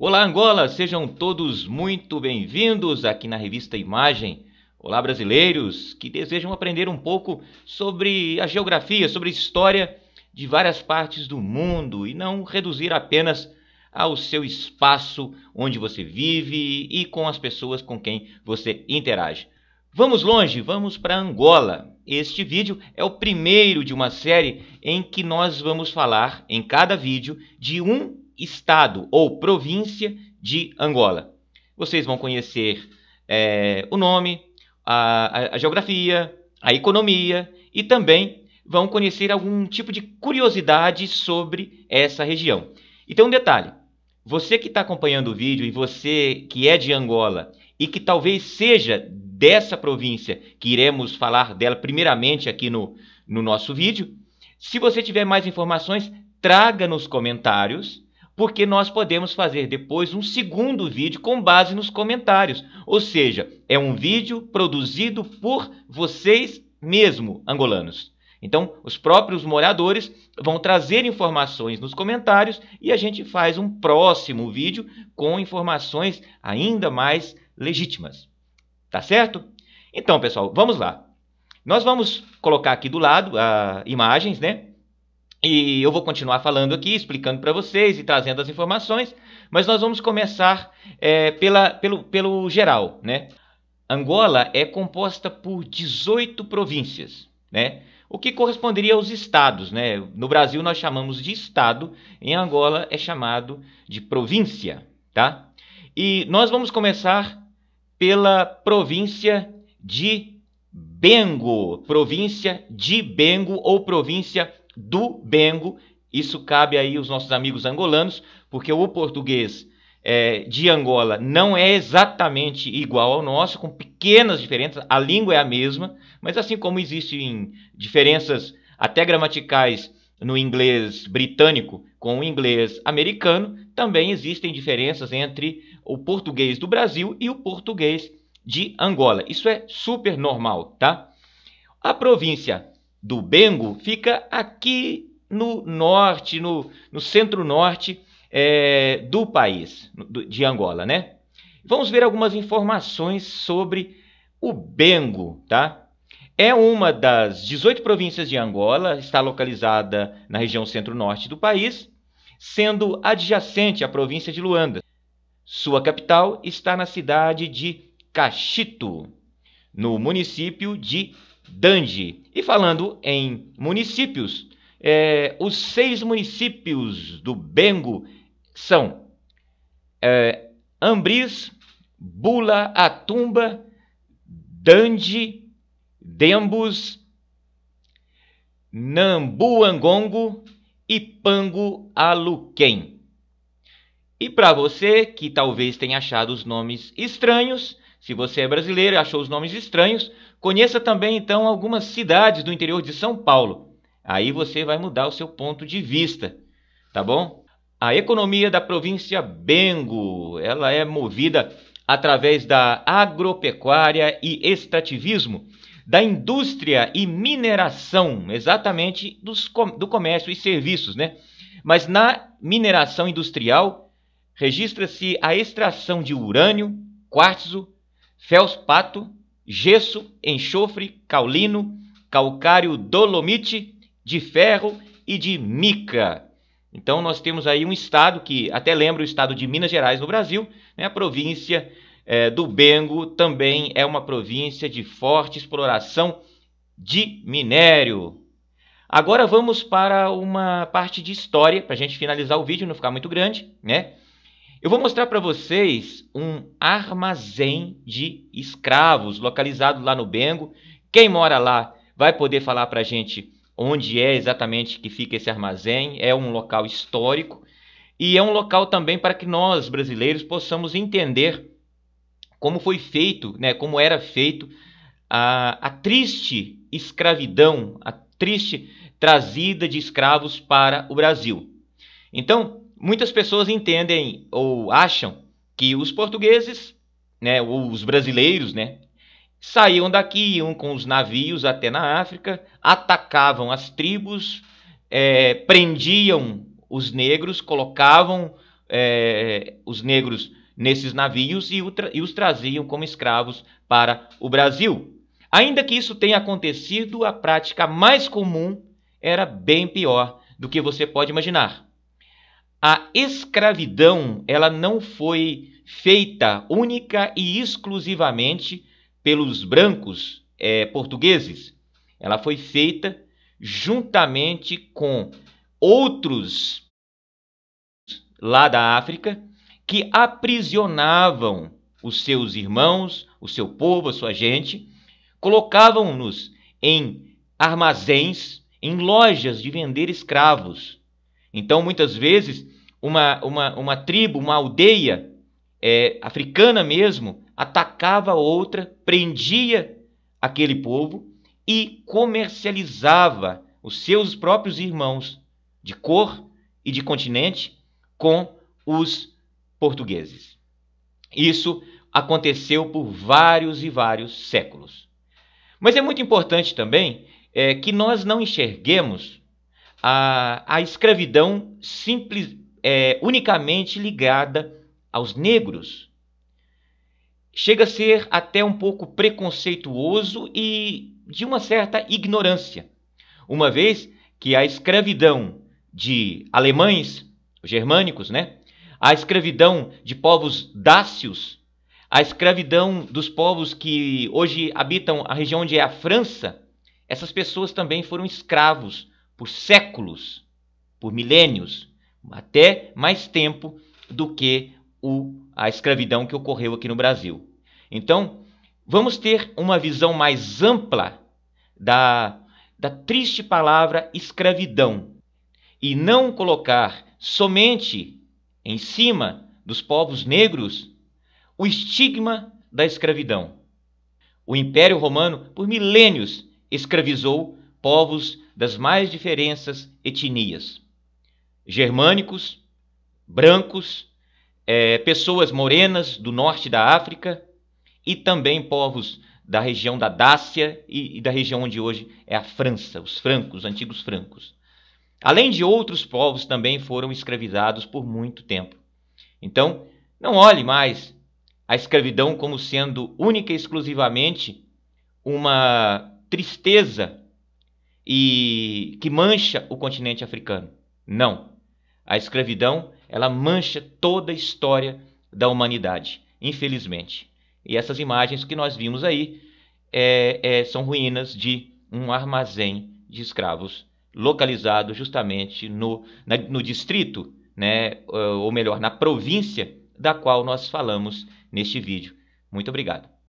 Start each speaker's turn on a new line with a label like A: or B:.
A: Olá, Angola! Sejam todos muito bem-vindos aqui na revista Imagem. Olá, brasileiros que desejam aprender um pouco sobre a geografia, sobre a história de várias partes do mundo e não reduzir apenas ao seu espaço onde você vive e com as pessoas com quem você interage. Vamos longe, vamos para Angola. Este vídeo é o primeiro de uma série em que nós vamos falar em cada vídeo de um estado ou província de Angola. Vocês vão conhecer é, o nome, a, a geografia, a economia e também vão conhecer algum tipo de curiosidade sobre essa região. E tem um detalhe: você que está acompanhando o vídeo e você que é de Angola e que talvez seja dessa província que iremos falar dela primeiramente aqui no, no nosso vídeo, se você tiver mais informações, traga nos comentários porque nós podemos fazer depois um segundo vídeo com base nos comentários. Ou seja, é um vídeo produzido por vocês mesmo, angolanos. Então, os próprios moradores vão trazer informações nos comentários e a gente faz um próximo vídeo com informações ainda mais legítimas. Tá certo? Então, pessoal, vamos lá. Nós vamos colocar aqui do lado uh, imagens, né? E eu vou continuar falando aqui, explicando para vocês e trazendo as informações, mas nós vamos começar é, pela, pelo, pelo geral. Né? Angola é composta por 18 províncias, né? o que corresponderia aos estados. Né? No Brasil nós chamamos de estado, em Angola é chamado de província. Tá? E nós vamos começar pela província de Bengo, província de Bengo ou província do Bengo. Isso cabe aí aos nossos amigos angolanos, porque o português é, de Angola não é exatamente igual ao nosso, com pequenas diferenças. A língua é a mesma, mas assim como existem diferenças até gramaticais no inglês britânico com o inglês americano, também existem diferenças entre o português do Brasil e o português de Angola. Isso é super normal, tá? A província do Bengo fica aqui no norte, no, no centro-norte é, do país, de Angola, né? Vamos ver algumas informações sobre o Bengo, tá? É uma das 18 províncias de Angola, está localizada na região centro-norte do país, sendo adjacente à província de Luanda. Sua capital está na cidade de Caxito, no município de Dandi. E falando em municípios, é, os seis municípios do Bengo são é, Ambris, Bula, Atumba, Dandi, Dembos, Nambuangongo e Pango E para você que talvez tenha achado os nomes estranhos, se você é brasileiro e achou os nomes estranhos, conheça também então algumas cidades do interior de São Paulo. Aí você vai mudar o seu ponto de vista, tá bom? A economia da província Bengo, ela é movida através da agropecuária e extrativismo, da indústria e mineração, exatamente dos, do comércio e serviços, né? Mas na mineração industrial registra-se a extração de urânio, quartzo, felspato, gesso, enxofre, caulino, calcário dolomite, de ferro e de mica. Então nós temos aí um estado que até lembra o estado de Minas Gerais no Brasil, né? a província é, do Bengo também é uma província de forte exploração de minério. Agora vamos para uma parte de história, para a gente finalizar o vídeo, não ficar muito grande, né? Eu vou mostrar para vocês um armazém de escravos localizado lá no Bengo. Quem mora lá vai poder falar para a gente onde é exatamente que fica esse armazém. É um local histórico e é um local também para que nós brasileiros possamos entender como foi feito, né, como era feito a, a triste escravidão, a triste trazida de escravos para o Brasil. Então, muitas pessoas entendem ou acham que os portugueses, né, ou os brasileiros, né, saíam daqui, iam com os navios até na África, atacavam as tribos, é, prendiam os negros, colocavam é, os negros nesses navios e, e os traziam como escravos para o Brasil. Ainda que isso tenha acontecido, a prática mais comum era bem pior do que você pode imaginar a escravidão ela não foi feita única e exclusivamente pelos brancos é, portugueses. Ela foi feita juntamente com outros lá da África que aprisionavam os seus irmãos, o seu povo, a sua gente, colocavam-nos em armazéns, em lojas de vender escravos. Então, muitas vezes, uma, uma, uma tribo, uma aldeia é, africana mesmo, atacava outra, prendia aquele povo e comercializava os seus próprios irmãos de cor e de continente com os portugueses. Isso aconteceu por vários e vários séculos. Mas é muito importante também é, que nós não enxerguemos a, a escravidão simples, é, unicamente ligada aos negros. Chega a ser até um pouco preconceituoso e de uma certa ignorância, uma vez que a escravidão de alemães, germânicos, né? a escravidão de povos dácios, a escravidão dos povos que hoje habitam a região onde é a França, essas pessoas também foram escravos por séculos, por milênios, até mais tempo do que o, a escravidão que ocorreu aqui no Brasil. Então, vamos ter uma visão mais ampla da, da triste palavra escravidão e não colocar somente em cima dos povos negros o estigma da escravidão. O Império Romano, por milênios, escravizou povos das mais diferentes etnias: germânicos, brancos, é, pessoas morenas do norte da África e também povos da região da Dácia e, e da região onde hoje é a França, os francos, os antigos francos. Além de outros povos também foram escravizados por muito tempo. Então, não olhe mais a escravidão como sendo única e exclusivamente uma tristeza e que mancha o continente africano. Não. A escravidão, ela mancha toda a história da humanidade, infelizmente. E essas imagens que nós vimos aí é, é, são ruínas de um armazém de escravos localizado justamente no, na, no distrito, né, ou melhor, na província da qual nós falamos neste vídeo. Muito obrigado.